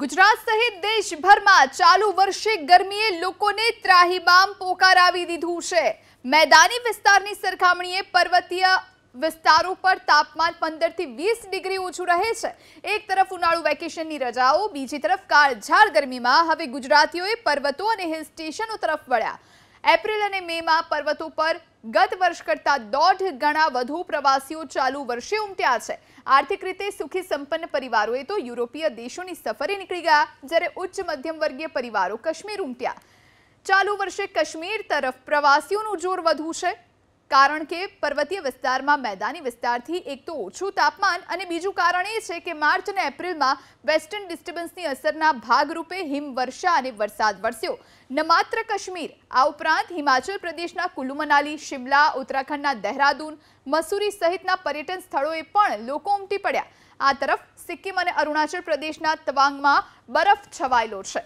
ગુજરાત સહિત દેશભરમાં ચાલુ વર્ષે ગરમીએ લોકોને ત્રાહીબામ પોકારાવી દીધું છે મેદાની વિસ્તારની સરખામણીએ પર્વતીય વિસ્તારો પર તાપમાન પંદરથી વીસ ડિગ્રી ઓછું રહે છે એક તરફ ઉનાળુ વેકેશનની રજાઓ બીજી તરફ કાળઝાળ ગરમીમાં હવે ગુજરાતીઓએ પર્વતો અને હિલ સ્ટેશનો તરફ વળ્યા अप्रैल અને મેમાં પર્વતો પર गत વર્ષ કરતાં ડબલ ગણા વધુ પ્રવાસીઓ ચાલુ વર્ષે ઉમટ્યા છે આર્થિક રીતે સુખી સંપન્ન પરિવારોએ તો યુરોપિયન દેશોની સફર નીકળી ગયા જ્યારે ઉચ્ચ મધ્યમ વર્ગ્યના પરિવારો કશ્મીર ઉમટ્યા ચાલુ વર્ષે કશ્મીર તરફ પ્રવાસીઓનો જોર વધુ છે કારણ કે પર્વતીય વિસ્તારમાં મેદાની વિસ્તારથી એક તો ઓછું તાપમાન અને બીજું કારણ એ છે કે માર્ચ ને એપ્રિલમાં વેસ્ટર્ન ડિસ્ટર્બન્સ ની અસરના ભાગરૂપે હિમ વર્ષા અને વરસાદ વર્ષ્યો ન માત્ર કાશ્મીર આ ઉપરાંત હિમાચલ પ્રદેશના કુલ્લુ મનાલી Shimla ઉત્તરાખંડના દેહરાદૂન મસૂરી સહિતના પર્યટન સ્થળોએ પણ લોકો ઉંટી પડ્યા આ તરફ સિક્કિમ અને અરુણાચલ પ્રદેશના તવાંગમાં બરફ છવાયલો છે